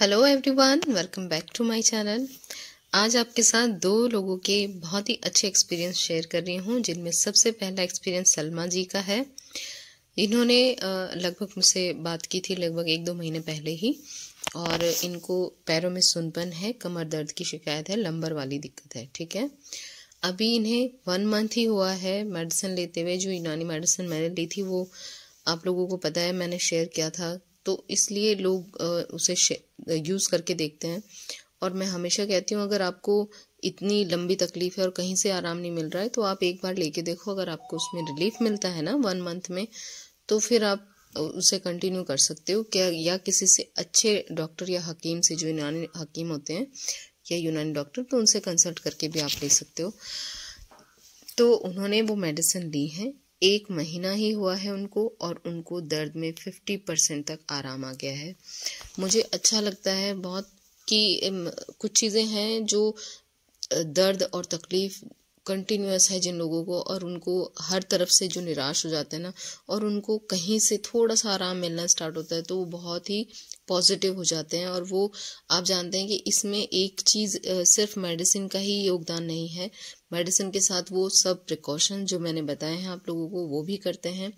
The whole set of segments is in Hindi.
hello everyone welcome back to my channel आज आपके साथ दो लोगों के बहुत ही अच्छे एक्सपीरियंस शेयर कर रही हूँ जिनमें सबसे पहला एक्सपीरियंस सलमा जी का है इन्होंने लगभग मुझसे बात की थी लगभग एक दो महीने पहले ही और इनको पैरों में सुनपन है कमर दर्द की शिकायत है लंबर वाली दिक्कत है ठीक है अभी इन्हें वन मंथ ही हुआ है मेडिसिन लेते हुए जो यूनानी मेडिसिन मैंने ली थी वो आप लोगों को पता है मैंने शेयर किया था तो इसलिए लोग उसे यूज़ करके देखते हैं और मैं हमेशा कहती हूँ अगर आपको इतनी लंबी तकलीफ़ है और कहीं से आराम नहीं मिल रहा है तो आप एक बार लेके देखो अगर आपको उसमें रिलीफ मिलता है ना वन मंथ में तो फिर आप उसे कंटिन्यू कर सकते हो क्या या किसी से अच्छे डॉक्टर या हकीम से जो यूनानी हकीम होते हैं या यूनानी डॉक्टर तो उनसे कंसल्ट करके भी आप ले सकते हो तो उन्होंने वो मेडिसिन ली है एक महीना ही हुआ है उनको और उनको दर्द में फिफ्टी परसेंट तक आराम आ गया है मुझे अच्छा लगता है बहुत कि कुछ चीज़ें हैं जो दर्द और तकलीफ़ कंटिन्यूस है जिन लोगों को और उनको हर तरफ से जो निराश हो जाते हैं ना और उनको कहीं से थोड़ा सा आराम मिलना स्टार्ट होता है तो वो बहुत ही पॉजिटिव हो जाते हैं और वो आप जानते हैं कि इसमें एक चीज़ सिर्फ मेडिसिन का ही योगदान नहीं है मेडिसिन के साथ वो सब प्रिकॉशन जो मैंने बताए हैं आप लोगों को वो भी करते हैं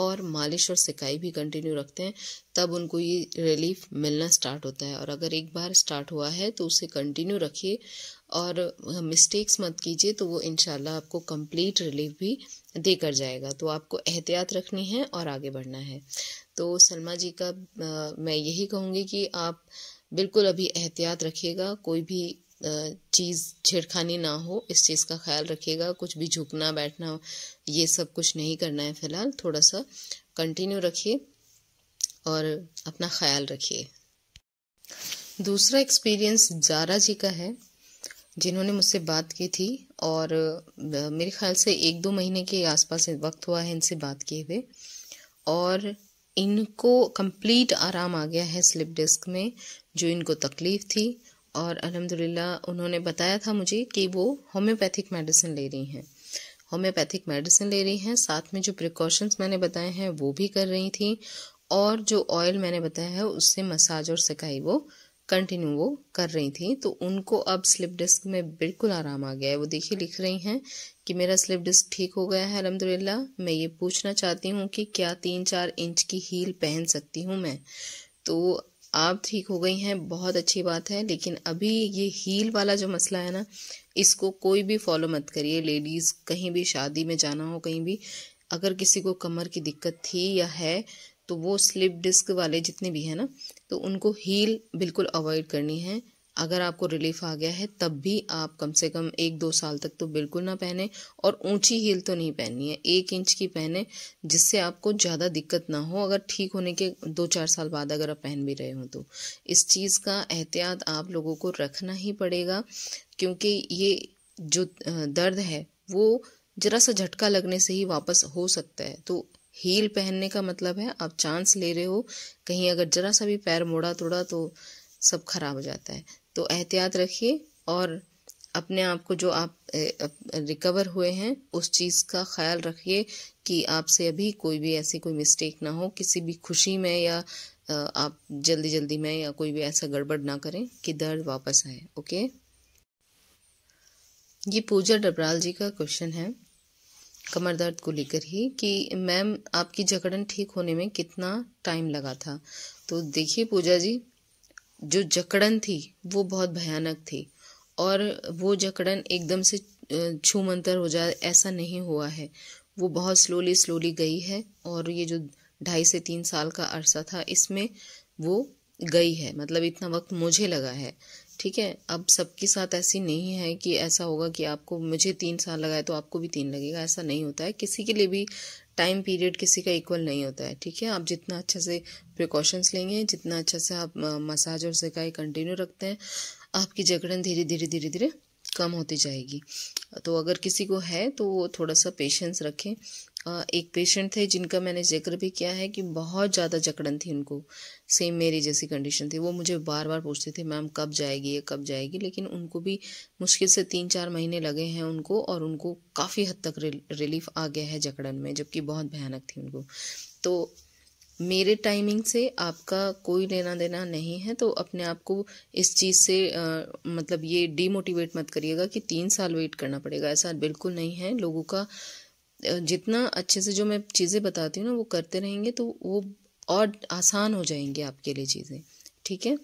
और मालिश और सिकाई भी कंटिन्यू रखते हैं तब उनको ये रिलीफ मिलना स्टार्ट होता है और अगर एक बार स्टार्ट हुआ है तो उसे कंटिन्यू रखिए और मिस्टेक्स मत कीजिए तो वो इनशाला आपको कंप्लीट रिलीफ भी देकर जाएगा तो आपको एहतियात रखनी है और आगे बढ़ना है तो सलमा जी का आ, मैं यही कहूँगी कि आप बिल्कुल अभी एहतियात रखिएगा कोई भी चीज़ छेड़खानी ना हो इस चीज़ का ख्याल रखिएगा कुछ भी झुकना बैठना ये सब कुछ नहीं करना है फ़िलहाल थोड़ा सा कंटिन्यू रखिए और अपना ख्याल रखिए दूसरा एक्सपीरियंस जारा जी का है जिन्होंने मुझसे बात की थी और मेरे ख्याल से एक दो महीने के आसपास वक्त हुआ है इनसे बात किए हुए और इनको कंप्लीट आराम आ गया है स्लिप डिस्क में जो इनको तकलीफ़ थी और अलहमदिल्ला उन्होंने बताया था मुझे कि वो होम्योपैथिक मेडिसिन ले रही हैं होम्योपैथिक मेडिसिन ले रही हैं साथ में जो प्रिकॉशंस मैंने बताए हैं वो भी कर रही थी और जो ऑयल मैंने बताया है उससे मसाज और सिकाई वो कंटिन्यू वो कर रही थी तो उनको अब स्लिप डिस्क में बिल्कुल आराम आ गया है वो देखिए लिख रही हैं कि मेरा स्लिप डिस्क ठीक हो गया है अलहमदिल्ला मैं ये पूछना चाहती हूँ कि क्या तीन चार इंच की हील पहन सकती हूँ मैं तो आप ठीक हो गई हैं बहुत अच्छी बात है लेकिन अभी ये हील वाला जो मसला है ना इसको कोई भी फॉलो मत करिए लेडीज़ कहीं भी शादी में जाना हो कहीं भी अगर किसी को कमर की दिक्कत थी या है तो वो स्लिप डिस्क वाले जितने भी हैं ना तो उनको हील बिल्कुल अवॉइड करनी है अगर आपको रिलीफ आ गया है तब भी आप कम से कम एक दो साल तक तो बिल्कुल ना पहने और ऊंची हील तो नहीं पहननी है एक इंच की पहने जिससे आपको ज़्यादा दिक्कत ना हो अगर ठीक होने के दो चार साल बाद अगर आप पहन भी रहे हो तो इस चीज़ का एहतियात आप लोगों को रखना ही पड़ेगा क्योंकि ये जो दर्द है वो ज़रा सा झटका लगने से ही वापस हो सकता है तो हील पहनने का मतलब है आप चांस ले रहे हो कहीं अगर ज़रा सा भी पैर मोड़ा तोड़ा तो सब खराब हो जाता है तो एहतियात रखिए और अपने आप को जो आप रिकवर हुए हैं उस चीज़ का ख्याल रखिए कि आपसे अभी कोई भी ऐसी कोई मिस्टेक ना हो किसी भी खुशी में या आप जल्दी जल्दी में या कोई भी ऐसा गड़बड़ ना करें कि दर्द वापस आए ओके ये पूजा डबराल जी का क्वेश्चन है कमर दर्द को लेकर ही कि मैम आपकी जकड़न ठीक होने में कितना टाइम लगा था तो देखिए पूजा जी जो जकड़न थी वो बहुत भयानक थी और वो जकड़न एकदम से छू मंतर हो जाए ऐसा नहीं हुआ है वो बहुत स्लोली स्लोली गई है और ये जो ढाई से तीन साल का अरसा था इसमें वो गई है मतलब इतना वक्त मुझे लगा है ठीक है अब सबके साथ ऐसी नहीं है कि ऐसा होगा कि आपको मुझे तीन साल लगाए तो आपको भी तीन लगेगा ऐसा नहीं होता है किसी के लिए भी टाइम पीरियड किसी का इक्वल नहीं होता है ठीक है आप जितना अच्छे से प्रिकॉशंस लेंगे जितना अच्छे से आप मसाज और सिकाई कंटिन्यू रखते हैं आपकी जगड़न धीरे धीरे धीरे धीरे कम होती जाएगी तो अगर किसी को है तो वो थोड़ा सा पेशेंस रखें एक पेशेंट थे जिनका मैंने जिक्र भी किया है कि बहुत ज़्यादा जकड़न थी उनको सेम मेरी जैसी कंडीशन थी वो मुझे बार बार पूछते थे मैम कब जाएगी ये कब जाएगी लेकिन उनको भी मुश्किल से तीन चार महीने लगे हैं उनको और उनको काफ़ी हद तक रिलीफ आ गया है जकड़न में जबकि बहुत भयानक थी उनको तो मेरे टाइमिंग से आपका कोई लेना देना नहीं है तो अपने आप को इस चीज़ से आ, मतलब ये डीमोटिवेट मत करिएगा कि तीन साल वेट करना पड़ेगा ऐसा बिल्कुल नहीं है लोगों का जितना अच्छे से जो मैं चीज़ें बताती हूँ ना वो करते रहेंगे तो वो और आसान हो जाएंगे आपके लिए चीज़ें ठीक है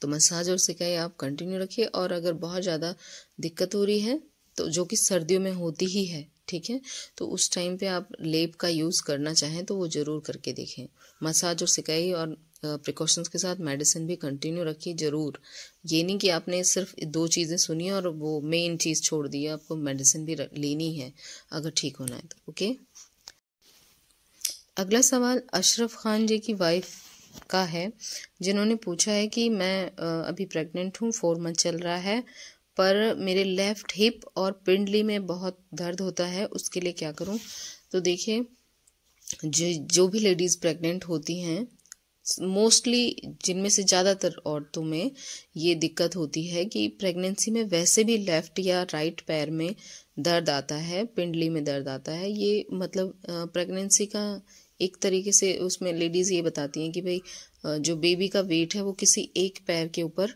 तो मसाज और सिकाई आप कंटिन्यू रखिए और अगर बहुत ज़्यादा दिक्कत हो रही है तो जो कि सर्दियों में होती ही है ठीक है तो उस टाइम पे आप लेप का यूज़ करना चाहें तो वो ज़रूर करके देखें मसाज और सिकाई और प्रिकॉशंस के साथ मेडिसिन भी कंटिन्यू रखिए ज़रूर ये नहीं कि आपने सिर्फ दो चीज़ें सुनी और वो मेन चीज़ छोड़ दी है आपको मेडिसिन भी लेनी है अगर ठीक होना है तो ओके अगला सवाल अशरफ खान जी की वाइफ का है जिन्होंने पूछा है कि मैं अभी प्रेग्नेंट हूँ फोर मंथ चल रहा है पर मेरे लेफ़्ट हिप और पिंडली में बहुत दर्द होता है उसके लिए क्या करूँ तो देखिए जो जो भी लेडीज़ प्रेग्नेंट होती हैं मोस्टली जिनमें से ज़्यादातर औरतों में ये दिक्कत होती है कि प्रेगनेंसी में वैसे भी लेफ़्ट या राइट पैर में दर्द आता है पिंडली में दर्द आता है ये मतलब प्रेगनेंसी का एक तरीके से उसमें लेडीज़ ये बताती हैं कि भाई जो बेबी का वेट है वो किसी एक पैर के ऊपर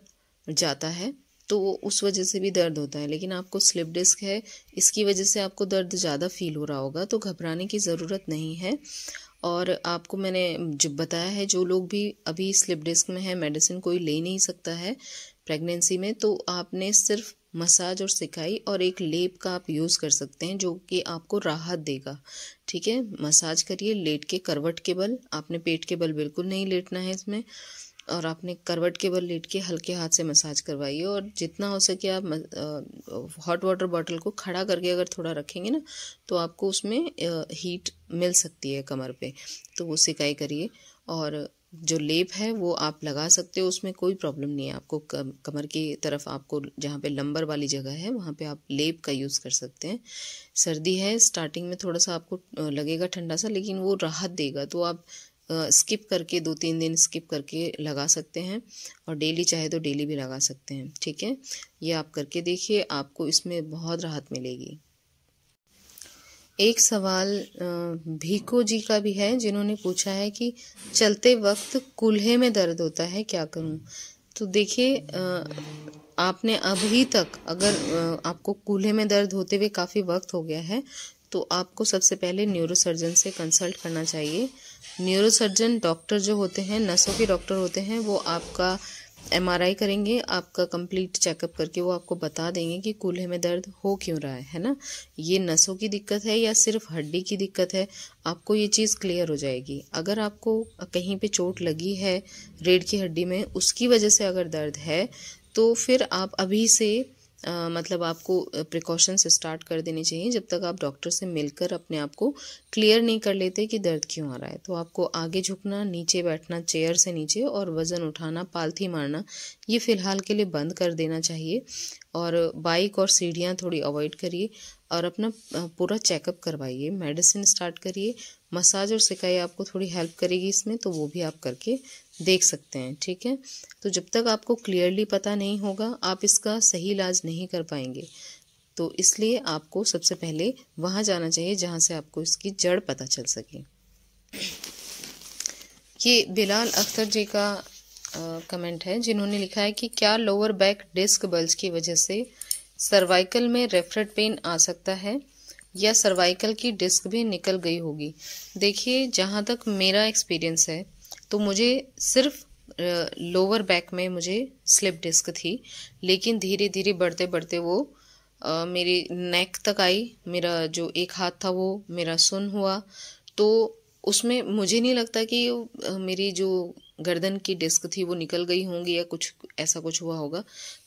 जाता है तो वो उस वजह से भी दर्द होता है लेकिन आपको स्लिप डिस्क है इसकी वजह से आपको दर्द ज़्यादा फील हो रहा होगा तो घबराने की ज़रूरत नहीं है और आपको मैंने जब बताया है जो लोग भी अभी स्लिप डिस्क में है मेडिसिन कोई ले नहीं सकता है प्रेगनेंसी में तो आपने सिर्फ मसाज और सिकाई और एक लेप का आप यूज़ कर सकते हैं जो कि आपको राहत देगा ठीक है मसाज करिए लेट के करवट के बल आपने पेट के बल बिल्कुल नहीं लेटना है इसमें और आपने करवट के बल लेट के हल्के हाथ से मसाज करवाइए और जितना हो सके आप हॉट वाटर बॉटल को खड़ा करके अगर थोड़ा रखेंगे ना तो आपको उसमें हीट मिल सकती है कमर पे तो वो सिकाई करिए और जो लेप है वो आप लगा सकते हो उसमें कोई प्रॉब्लम नहीं है आपको कमर की तरफ आपको जहाँ पे लंबर वाली जगह है वहाँ पे आप लेप का यूज़ कर सकते हैं सर्दी है स्टार्टिंग में थोड़ा सा आपको लगेगा ठंडा सा लेकिन वो राहत देगा तो आप स्किप करके दो तीन दिन स्किप करके लगा सकते हैं और डेली चाहे तो डेली भी लगा सकते हैं ठीक है ये आप करके देखिए आपको इसमें बहुत राहत मिलेगी एक सवाल भीको जी का भी है जिन्होंने पूछा है कि चलते वक्त कुल्हे में दर्द होता है क्या करूं तो देखिए आपने अभी तक अगर आपको कूल्हे में दर्द होते हुए काफ़ी वक्त हो गया है तो आपको सबसे पहले न्यूरोसर्जन से कंसल्ट करना चाहिए न्यूरोसर्जन डॉक्टर जो होते हैं नसों के डॉक्टर होते हैं वो आपका एम करेंगे आपका कंप्लीट चेकअप करके वो आपको बता देंगे कि कूल्हे में दर्द हो क्यों रहा है है ना ये नसों की दिक्कत है या सिर्फ हड्डी की दिक्कत है आपको ये चीज़ क्लियर हो जाएगी अगर आपको कहीं पे चोट लगी है रेड की हड्डी में उसकी वजह से अगर दर्द है तो फिर आप अभी से आ, मतलब आपको प्रिकॉशंस स्टार्ट कर देने चाहिए जब तक आप डॉक्टर से मिलकर अपने आप को क्लियर नहीं कर लेते कि दर्द क्यों आ रहा है तो आपको आगे झुकना नीचे बैठना चेयर से नीचे और वज़न उठाना पालथी मारना ये फ़िलहाल के लिए बंद कर देना चाहिए और बाइक और सीढ़ियाँ थोड़ी अवॉइड करिए और अपना पूरा चेकअप करवाइए मेडिसिन स्टार्ट करिए मसाज और सिकाई आपको थोड़ी हेल्प करेगी इसमें तो वो भी आप करके देख सकते हैं ठीक है तो जब तक आपको क्लियरली पता नहीं होगा आप इसका सही इलाज नहीं कर पाएंगे तो इसलिए आपको सबसे पहले वहाँ जाना चाहिए जहाँ से आपको इसकी जड़ पता चल सके ये बिलाल अख्तर जी का कमेंट है जिन्होंने लिखा है कि क्या लोअर बैक डिस्क बल्ज की वजह से सर्वाइकल में रेफरेट पेन आ सकता है या सर्वाइकल की डिस्क भी निकल गई होगी देखिए जहाँ तक मेरा एक्सपीरियंस है तो मुझे सिर्फ लोअर बैक में मुझे स्लिप डिस्क थी लेकिन धीरे धीरे बढ़ते बढ़ते वो मेरी नेक तक आई मेरा जो एक हाथ था वो मेरा सुन हुआ तो उसमें मुझे नहीं लगता कि मेरी जो गर्दन की डिस्क थी वो निकल गई होंगी या कुछ ऐसा कुछ हुआ होगा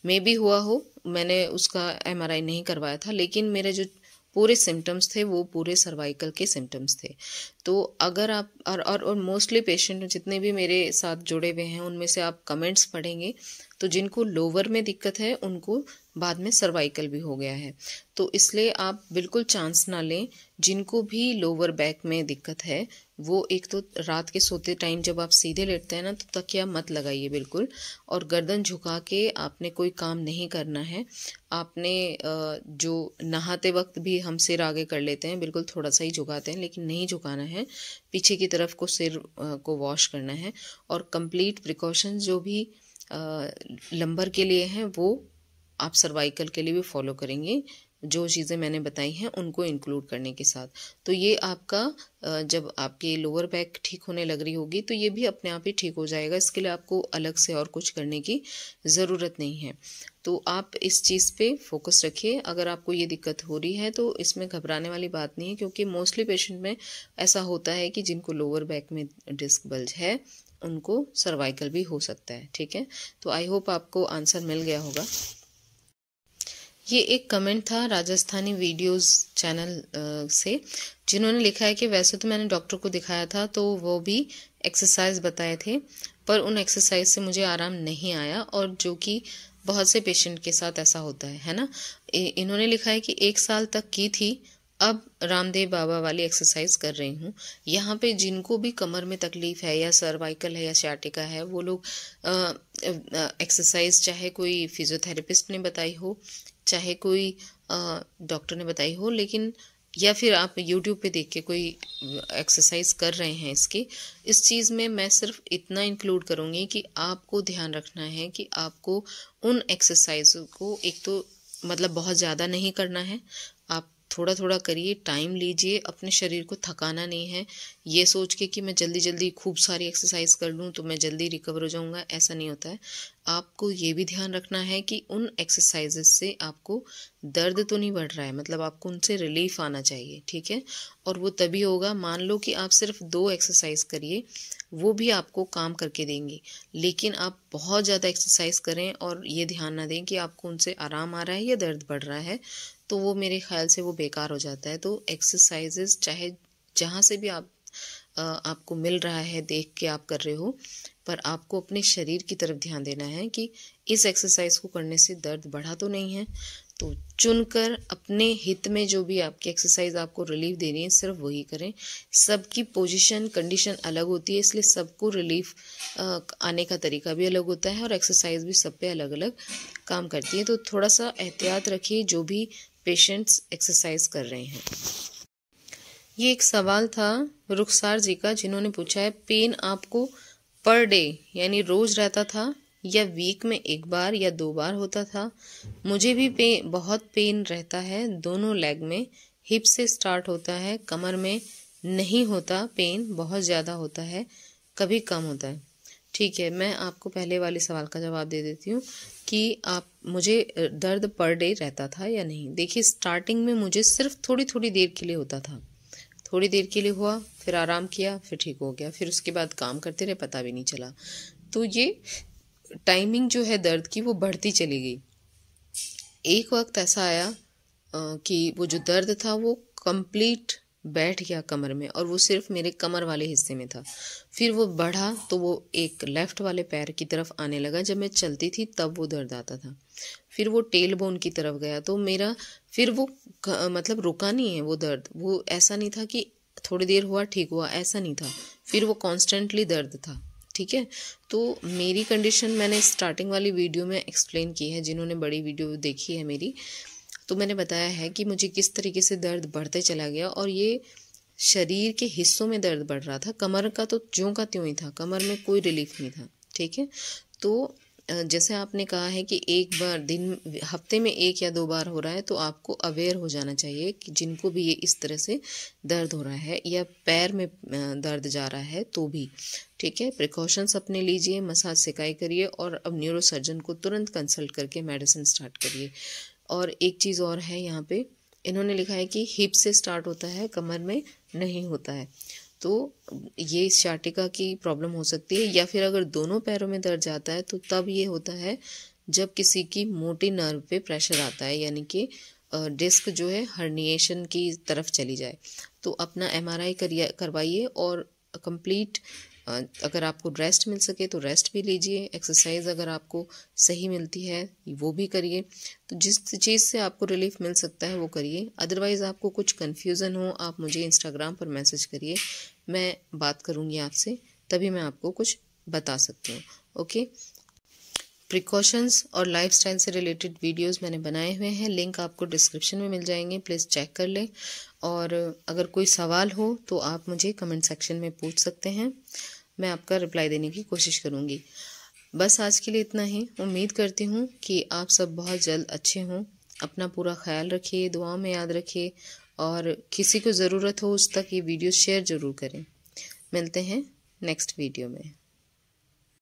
मे भी हुआ हो मैंने उसका एमआरआई नहीं करवाया था लेकिन मेरा जो पूरे सिम्टम्स थे वो पूरे सर्वाइकल के सिम्टम्स थे तो अगर आप और और, मोस्टली पेशेंट जितने भी मेरे साथ जुड़े हुए हैं उनमें से आप कमेंट्स पढ़ेंगे तो जिनको लोवर में दिक्कत है उनको बाद में सर्वाइकल भी हो गया है तो इसलिए आप बिल्कुल चांस ना लें जिनको भी लोअर बैक में दिक्कत है वो एक तो रात के सोते टाइम जब आप सीधे लेटते हैं ना तो तकिया मत लगाइए बिल्कुल और गर्दन झुका के आपने कोई काम नहीं करना है आपने जो नहाते वक्त भी हम सिर आगे कर लेते हैं बिल्कुल थोड़ा सा ही झुकाते हैं लेकिन नहीं झुकाना है पीछे की तरफ को सिर को वॉश करना है और कंप्लीट प्रिकॉशन जो भी लंबर के लिए हैं वो आप सर्वाइकल के लिए भी फॉलो करेंगे जो चीज़ें मैंने बताई हैं उनको इंक्लूड करने के साथ तो ये आपका जब आपकी लोअर बैक ठीक होने लग रही होगी तो ये भी अपने आप ही ठीक हो जाएगा इसके लिए आपको अलग से और कुछ करने की ज़रूरत नहीं है तो आप इस चीज़ पे फोकस रखिए अगर आपको ये दिक्कत हो रही है तो इसमें घबराने वाली बात नहीं है क्योंकि मोस्टली पेशेंट में ऐसा होता है कि जिनको लोअर बैक में डिस्क बल्ज है उनको सर्वाइकल भी हो सकता है ठीक है तो आई होप आपको आंसर मिल गया होगा ये एक कमेंट था राजस्थानी वीडियोस चैनल से जिन्होंने लिखा है कि वैसे तो मैंने डॉक्टर को दिखाया था तो वो भी एक्सरसाइज बताए थे पर उन एक्सरसाइज से मुझे आराम नहीं आया और जो कि बहुत से पेशेंट के साथ ऐसा होता है है ना इन्होंने लिखा है कि एक साल तक की थी अब रामदेव बाबा वाली एक्सरसाइज कर रही हूँ यहाँ पे जिनको भी कमर में तकलीफ है या सर्वाइकल है या शाटिका है वो लोग एक्सरसाइज चाहे कोई फिजियोथेरेपिस्ट ने बताई हो चाहे कोई डॉक्टर ने बताई हो लेकिन या फिर आप यूट्यूब पे देख के कोई एक्सरसाइज कर रहे हैं इसकी इस चीज़ में मैं सिर्फ इतना इंक्लूड करूँगी कि आपको ध्यान रखना है कि आपको उन एक्सरसाइज को एक तो मतलब बहुत ज़्यादा नहीं करना है थोड़ा थोड़ा करिए टाइम लीजिए अपने शरीर को थकाना नहीं है ये सोच के कि मैं जल्दी जल्दी खूब सारी एक्सरसाइज कर लूँ तो मैं जल्दी रिकवर हो जाऊँगा ऐसा नहीं होता है आपको ये भी ध्यान रखना है कि उन एक्सरसाइजेस से आपको दर्द तो नहीं बढ़ रहा है मतलब आपको उनसे रिलीफ आना चाहिए ठीक है और वो तभी होगा मान लो कि आप सिर्फ दो एक्सरसाइज करिए वो भी आपको काम करके देंगी लेकिन आप बहुत ज़्यादा एक्सरसाइज करें और ये ध्यान ना दें कि आपको उनसे आराम आ रहा है या दर्द बढ़ रहा है तो वो मेरे ख्याल से वो बेकार हो जाता है तो एक्सरसाइजेस चाहे जहाँ से भी आप आ, आपको मिल रहा है देख के आप कर रहे हो पर आपको अपने शरीर की तरफ ध्यान देना है कि इस एक्सरसाइज को करने से दर्द बढ़ा तो नहीं है तो चुनकर अपने हित में जो भी आपकी एक्सरसाइज आपको रिलीफ देनी है सिर्फ वही करें सबकी पोजीशन कंडीशन अलग होती है इसलिए सबको रिलीफ आने का तरीका भी अलग होता है और एक्सरसाइज भी सब पे अलग अलग काम करती है तो थोड़ा सा एहतियात रखिए जो भी पेशेंट्स एक्सरसाइज कर रहे हैं ये एक सवाल था रुखसार जी का जिन्होंने पूछा है पेन आपको पर डे यानी रोज रहता था या वीक में एक बार या दो बार होता था मुझे भी पे, बहुत पेन रहता है दोनों लेग में हिप से स्टार्ट होता है कमर में नहीं होता पेन बहुत ज़्यादा होता है कभी कम होता है ठीक है मैं आपको पहले वाले सवाल का जवाब दे देती हूँ कि आप मुझे दर्द पर डे रहता था या नहीं देखिए स्टार्टिंग में मुझे सिर्फ थोड़ी थोड़ी देर के लिए होता था थोड़ी देर के लिए हुआ फिर आराम किया फिर ठीक हो गया फिर उसके बाद काम करते रहे पता भी नहीं चला तो ये टाइमिंग जो है दर्द की वो बढ़ती चली गई एक वक्त ऐसा आया कि वो जो दर्द था वो कंप्लीट बैठ गया कमर में और वो सिर्फ मेरे कमर वाले हिस्से में था फिर वो बढ़ा तो वो एक लेफ़्ट वाले पैर की तरफ आने लगा जब मैं चलती थी तब वो दर्द आता था फिर वो टेल बोन की तरफ गया तो मेरा फिर वो मतलब रुका नहीं है वो दर्द वो ऐसा नहीं था कि थोड़ी देर हुआ ठीक हुआ ऐसा नहीं था फिर वो कॉन्स्टेंटली दर्द था ठीक है तो मेरी कंडीशन मैंने स्टार्टिंग वाली वीडियो में एक्सप्लेन की है जिन्होंने बड़ी वीडियो देखी है मेरी तो मैंने बताया है कि मुझे किस तरीके से दर्द बढ़ते चला गया और ये शरीर के हिस्सों में दर्द बढ़ रहा था कमर का तो ज्यों का त्यों ही था कमर में कोई रिलीफ नहीं था ठीक है तो जैसे आपने कहा है कि एक बार दिन हफ्ते में एक या दो बार हो रहा है तो आपको अवेयर हो जाना चाहिए कि जिनको भी ये इस तरह से दर्द हो रहा है या पैर में दर्द जा रहा है तो भी ठीक है प्रिकॉशंस अपने लीजिए मसाज सिकाई करिए और अब न्यूरोसर्जन को तुरंत कंसल्ट करके मेडिसिन स्टार्ट करिए और एक चीज़ और है यहाँ पे इन्होंने लिखा है कि हिप से स्टार्ट होता है कमर में नहीं होता है तो ये शाटिका की प्रॉब्लम हो सकती है या फिर अगर दोनों पैरों में दर्द आता है तो तब ये होता है जब किसी की मोटी नर्व पे प्रेशर आता है यानी कि डिस्क जो है हर्निएशन की तरफ चली जाए तो अपना एमआरआई आर करवाइए और कंप्लीट अगर आपको रेस्ट मिल सके तो रेस्ट भी लीजिए एक्सरसाइज अगर आपको सही मिलती है वो भी करिए तो जिस चीज़ से आपको रिलीफ मिल सकता है वो करिए अदरवाइज़ आपको कुछ कन्फ्यूज़न हो आप मुझे इंस्टाग्राम पर मैसेज करिए मैं बात करूँगी आपसे तभी मैं आपको कुछ बता सकती हूँ ओके प्रिकॉशंस और लाइफस्टाइल से रिलेटेड वीडियोस मैंने बनाए हुए हैं लिंक आपको डिस्क्रिप्शन में मिल जाएंगे प्लीज़ चेक कर लें और अगर कोई सवाल हो तो आप मुझे कमेंट सेक्शन में पूछ सकते हैं मैं आपका रिप्लाई देने की कोशिश करूँगी बस आज के लिए इतना ही उम्मीद करती हूँ कि आप सब बहुत जल्द अच्छे हों अपना पूरा ख्याल रखिए दुआ में याद रखिए और किसी को ज़रूरत हो उस तक ये वीडियो शेयर ज़रूर करें मिलते हैं नेक्स्ट वीडियो में